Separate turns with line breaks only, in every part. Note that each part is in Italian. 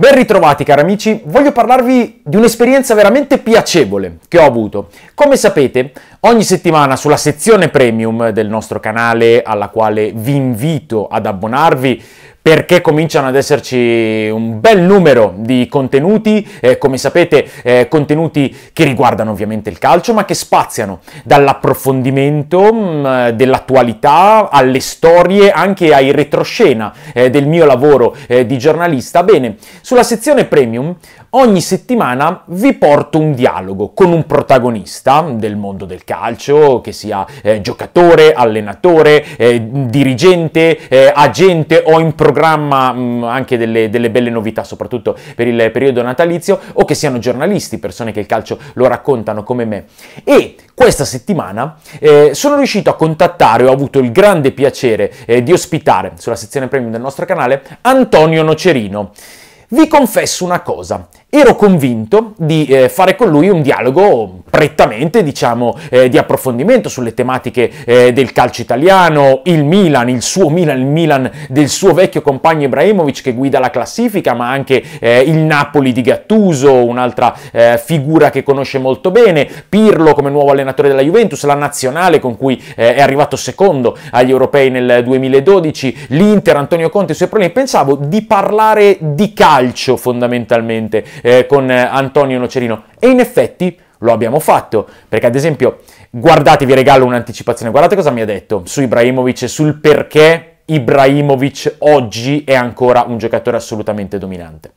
Ben ritrovati cari amici, voglio parlarvi di un'esperienza veramente piacevole che ho avuto. Come sapete, ogni settimana sulla sezione premium del nostro canale alla quale vi invito ad abbonarvi perché cominciano ad esserci un bel numero di contenuti, eh, come sapete eh, contenuti che riguardano ovviamente il calcio, ma che spaziano dall'approfondimento mh, mm, dell'attualità alle storie, anche ai retroscena eh, del mio lavoro eh, di giornalista. Bene, sulla sezione premium ogni settimana vi porto un dialogo con un protagonista del mondo del calcio, che sia eh, giocatore, allenatore, eh, dirigente, agente o in programma programma mh, mm, anche delle, delle, belle novità, soprattutto per il periodo natalizio, o che siano giornalisti, persone che il calcio lo raccontano come me. E questa settimana eh, sono riuscito a contattare, ho avuto il grande piacere eh, di ospitare sulla sezione premium del nostro canale Antonio Nocerino. Vi confesso una cosa, ero convinto di eh, fare con lui un dialogo prettamente, diciamo, eh, di approfondimento sulle tematiche eh, del calcio italiano, il Milan, il suo Milan, il Milan del suo vecchio compagno Ibrahimovic che guida la classifica, ma anche eh, il Napoli di Gattuso, un'altra eh, figura che conosce molto bene, Pirlo come nuovo allenatore della Juventus, la nazionale con cui eh, è arrivato secondo agli europei nel 2012, l'Inter, Antonio Conte, i suoi problemi. Pensavo di parlare di calcio fondamentalmente eh, con eh, Antonio Nocerino. E in effetti lo abbiamo fatto, perché ad esempio, guardate, vi regalo un'anticipazione, guardate cosa mi ha detto su Ibrahimovic e sul perché Ibrahimovic oggi è ancora un giocatore assolutamente dominante.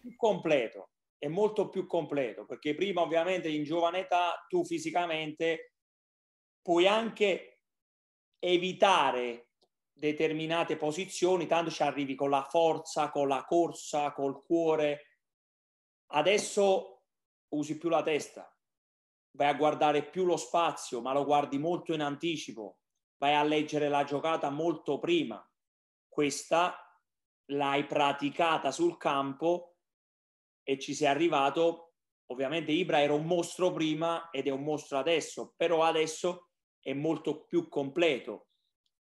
Più completo, è molto più completo, perché prima ovviamente in giovane età tu fisicamente puoi anche evitare determinate posizioni, tanto ci arrivi con la forza, con la corsa, col cuore, Adesso usi più la testa, vai a guardare più lo spazio, ma lo guardi molto in anticipo, vai a leggere la giocata molto prima. Questa l'hai praticata sul campo e ci sei arrivato. Ovviamente Ibra era un mostro prima ed è un mostro adesso, però adesso è molto più completo.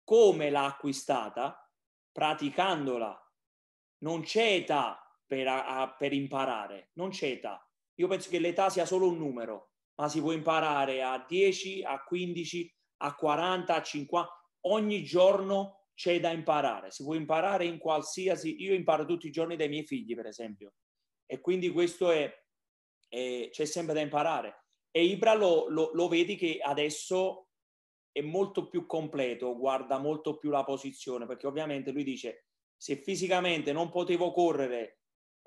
Come l'ha acquistata? Praticandola. Non c'è età per, a, per imparare, non c'è età. Io penso che l'età sia solo un numero, ma si può imparare a 10, a 15, a 40, a 50. Ogni giorno c'è da imparare, si può imparare in qualsiasi... Io imparo tutti i giorni dai miei figli, per esempio, e quindi questo è... è c'è sempre da imparare. E Ibra lo, lo, lo vedi che adesso è molto più completo, guarda molto più la posizione, perché ovviamente lui dice se fisicamente non potevo correre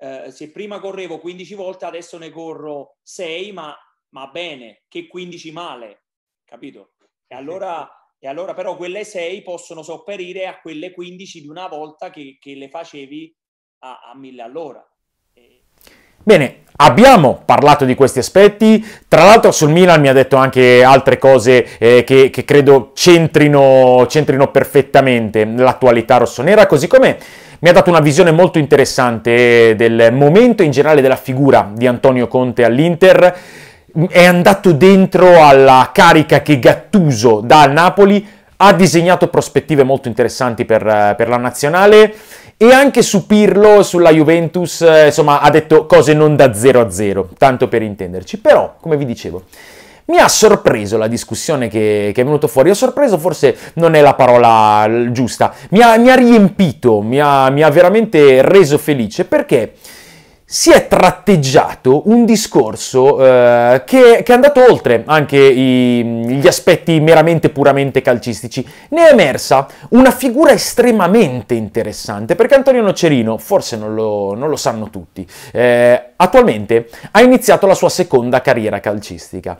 eh, se prima correvo 15 volte, adesso ne corro 6, ma, ma bene, che 15 male, capito? E allora, e allora però quelle 6 possono sopperire a quelle 15 di una volta che, che le facevi a, a 1000 all'ora.
Bene, abbiamo parlato di questi aspetti, tra l'altro sul Milan mi ha detto anche altre cose eh, che, che, credo centrino, centrino perfettamente l'attualità rossonera, così come mi ha dato una visione molto interessante del momento in generale della figura di Antonio Conte all'Inter. È andato dentro alla carica che Gattuso dà al Napoli, ha disegnato prospettive molto interessanti per, per la nazionale e anche su Pirlo, sulla Juventus, eh, insomma, ha detto cose non da 0 a 0, tanto per intenderci. Però, come vi dicevo, mi ha sorpreso la discussione che, che è venuta fuori, ho sorpreso forse non è la parola giusta, mi ha, mi ha riempito, mi ha, mi ha veramente reso felice perché si è tratteggiato un discorso eh, che, che, è andato oltre anche i, gli aspetti meramente puramente calcistici. Ne è emersa una figura estremamente interessante, perché Antonio Nocerino, forse non lo, non lo sanno tutti, eh, attualmente ha iniziato la sua seconda carriera calcistica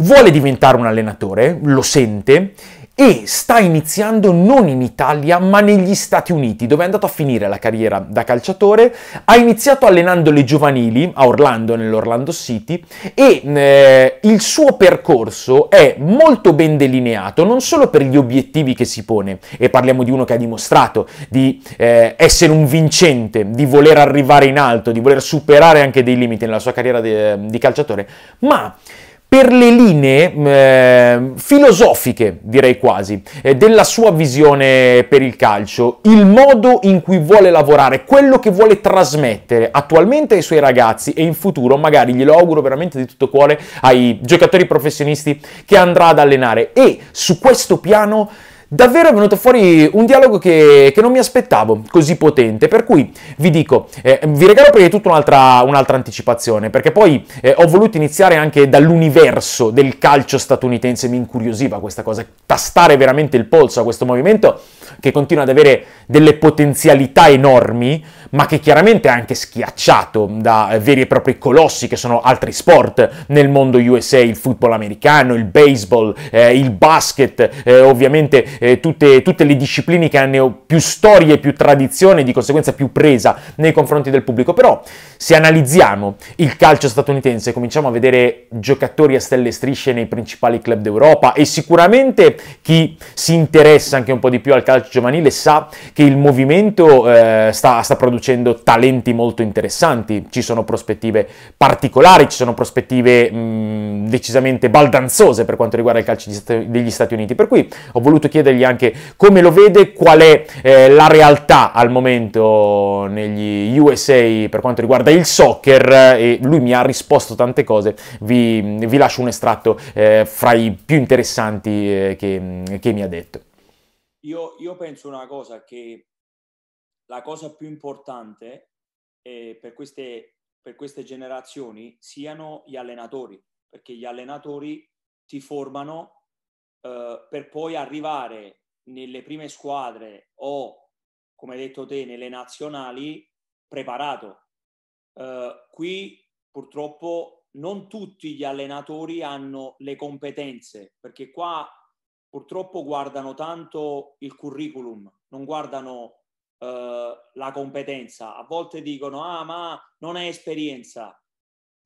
vuole diventare un allenatore, lo sente e sta iniziando non in Italia ma negli Stati Uniti dove è andato a finire la carriera da calciatore, ha iniziato allenando le giovanili a Orlando nell'Orlando City e eh, il suo percorso è molto ben delineato non solo per gli obiettivi che si pone e parliamo di uno che ha dimostrato di eh, essere un vincente, di voler arrivare in alto, di voler superare anche dei limiti nella sua carriera de, di calciatore, ma per le linee eh, filosofiche, direi quasi, eh, della sua visione per il calcio, il modo in cui vuole lavorare, quello che vuole trasmettere attualmente ai suoi ragazzi e in futuro, magari glielo auguro veramente di tutto cuore, ai giocatori professionisti che andrà ad allenare. E su questo piano Davvero è venuto fuori un dialogo che, che non mi aspettavo, così potente, per cui vi dico, eh, vi regalo prima di tutto un'altra, un'altra anticipazione, perché poi eh, ho voluto iniziare anche dall'universo del calcio statunitense, mi incuriosiva questa cosa, tastare veramente il polso a questo movimento che continua ad avere delle potenzialità enormi, ma che chiaramente è anche schiacciato da eh, veri e propri colossi che sono altri sport nel mondo USA, il football americano, il baseball, eh, il basket, eh, ovviamente eh, tutte, tutte, le discipline che hanno più storie, più tradizione e di conseguenza più presa nei confronti del pubblico. Però se analizziamo il calcio statunitense, cominciamo a vedere giocatori a stelle e strisce nei principali club d'Europa e sicuramente chi si interessa anche un po' di più al calcio calcio giovanile sa che il movimento eh, sta, sta, producendo talenti molto interessanti, ci sono prospettive particolari, ci sono prospettive mh, decisamente baldanzose per quanto riguarda il calcio degli Stati Uniti, per cui ho voluto chiedergli anche come lo vede, qual è eh, la realtà al momento negli USA per quanto riguarda il soccer eh, e lui mi ha risposto tante cose, vi, vi lascio un estratto eh, fra i più interessanti eh, che, che mi ha detto.
Io, io penso una cosa che la cosa più importante eh, per, queste, per queste generazioni siano gli allenatori, perché gli allenatori ti formano eh, per poi arrivare nelle prime squadre o, come hai detto te, nelle nazionali preparato. Eh, qui purtroppo non tutti gli allenatori hanno le competenze, perché qua purtroppo guardano tanto il curriculum, non guardano eh, la competenza. A volte dicono, ah, ma non hai esperienza.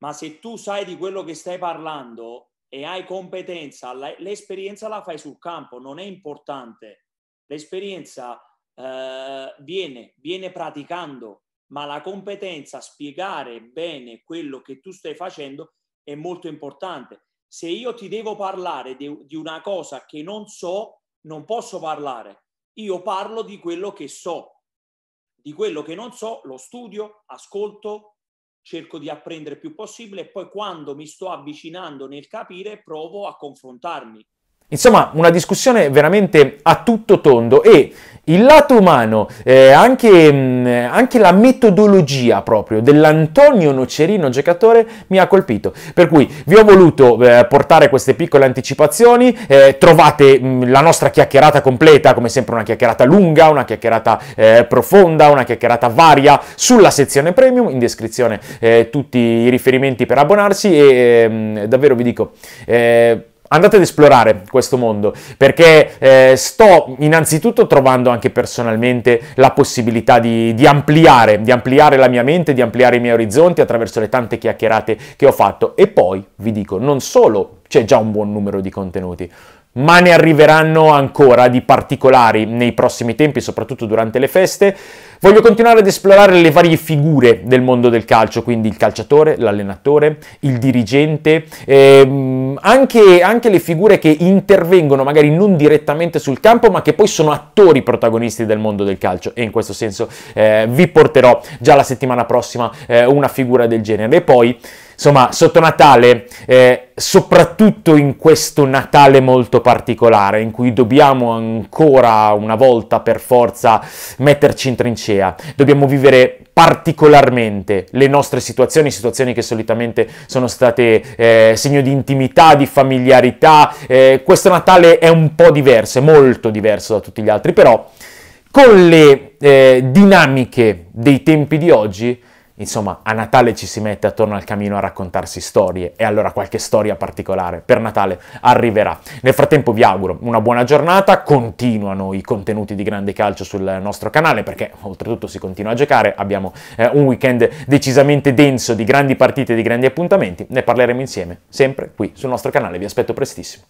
Ma se tu sai di quello che stai parlando e hai competenza, l'esperienza la fai sul campo, non è importante. L'esperienza eh, viene, viene praticando, ma la competenza, spiegare bene quello che tu stai facendo, è molto importante se io ti devo parlare di, di una cosa che non so, non posso parlare. Io parlo di quello che so. Di quello che non so, lo studio, ascolto, cerco di apprendere il più possibile e poi quando mi sto avvicinando nel capire provo a confrontarmi
Insomma, una discussione veramente a tutto tondo e il lato umano, eh, anche, mh, mm, anche, la metodologia proprio dell'Antonio Nocerino giocatore mi ha colpito. Per cui vi ho voluto eh, portare queste piccole anticipazioni, eh, trovate mh, mm, la nostra chiacchierata completa, come sempre una chiacchierata lunga, una chiacchierata eh, profonda, una chiacchierata varia sulla sezione premium, in descrizione eh, tutti i riferimenti per abbonarsi e mh, ehm, davvero vi dico eh, andate ad esplorare questo mondo perché eh, sto innanzitutto trovando anche personalmente la possibilità di, di, ampliare, di ampliare la mia mente, di ampliare i miei orizzonti attraverso le tante chiacchierate che ho fatto e poi vi dico non solo c'è già un buon numero di contenuti, ma ne arriveranno ancora di particolari nei prossimi tempi, soprattutto durante le feste. Voglio continuare ad esplorare le varie figure del mondo del calcio, quindi il calciatore, l'allenatore, il dirigente, ehm, anche, anche le figure che intervengono magari non direttamente sul campo, ma che poi sono attori protagonisti del mondo del calcio. E in questo senso eh, vi porterò già la settimana prossima eh, una figura del genere. E poi insomma, sotto Natale, eh, soprattutto in questo Natale molto particolare, in cui dobbiamo ancora una volta per forza metterci in trincea, dobbiamo vivere particolarmente le nostre situazioni, situazioni che solitamente sono state eh, segno di intimità, di familiarità. Eh, questo Natale è un po' diverso, è molto diverso da tutti gli altri, però con le eh, dinamiche dei tempi di oggi Insomma, a Natale ci si mette attorno al camino a raccontarsi storie e allora qualche storia particolare per Natale arriverà. Nel frattempo vi auguro una buona giornata, continuano i contenuti di Grande Calcio sul nostro canale perché oltretutto si continua a giocare, abbiamo eh, un weekend decisamente denso di grandi partite e di grandi appuntamenti, ne parleremo insieme sempre qui sul nostro canale, vi aspetto prestissimo.